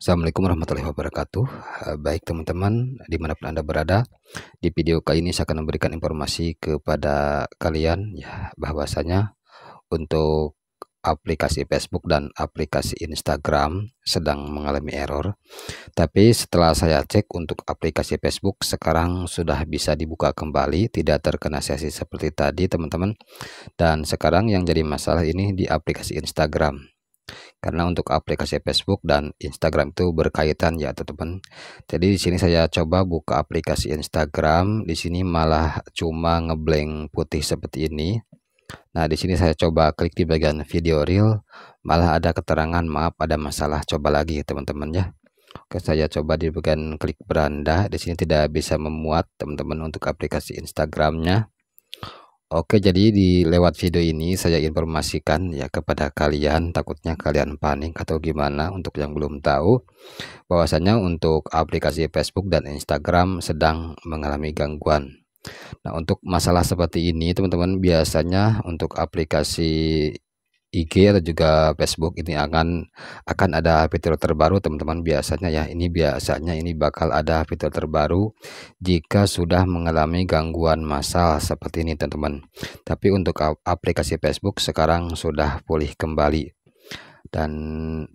Assalamualaikum warahmatullahi wabarakatuh eh, Baik teman-teman dimanapun anda berada Di video kali ini saya akan memberikan informasi kepada kalian ya bahwasanya Untuk aplikasi Facebook dan aplikasi Instagram sedang mengalami error Tapi setelah saya cek untuk aplikasi Facebook sekarang sudah bisa dibuka kembali Tidak terkena sesi seperti tadi teman-teman Dan sekarang yang jadi masalah ini di aplikasi Instagram karena untuk aplikasi Facebook dan Instagram itu berkaitan ya teman-teman. Jadi di sini saya coba buka aplikasi Instagram, di sini malah cuma ngeblank putih seperti ini. Nah, di sini saya coba klik di bagian video reel, malah ada keterangan maaf ada masalah coba lagi teman-teman ya. Oke, saya coba di bagian klik beranda, di sini tidak bisa memuat teman-teman untuk aplikasi Instagramnya. Oke, jadi di lewat video ini saya informasikan ya kepada kalian, takutnya kalian panik atau gimana untuk yang belum tahu bahwasanya untuk aplikasi Facebook dan Instagram sedang mengalami gangguan. Nah, untuk masalah seperti ini teman-teman biasanya untuk aplikasi IG atau juga Facebook ini akan akan ada fitur terbaru teman-teman biasanya ya ini biasanya ini bakal ada fitur terbaru jika sudah mengalami gangguan masal seperti ini teman-teman tapi untuk aplikasi Facebook sekarang sudah pulih kembali dan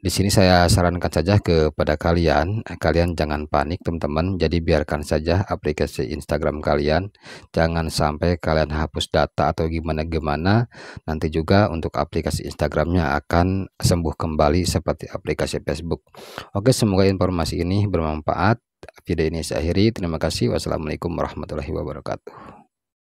di sini saya sarankan saja kepada kalian, kalian jangan panik teman-teman, jadi biarkan saja aplikasi Instagram kalian, jangan sampai kalian hapus data atau gimana-gimana, nanti juga untuk aplikasi Instagramnya akan sembuh kembali seperti aplikasi Facebook. Oke, semoga informasi ini bermanfaat. Video ini saya akhiri, terima kasih, wassalamualaikum warahmatullahi wabarakatuh.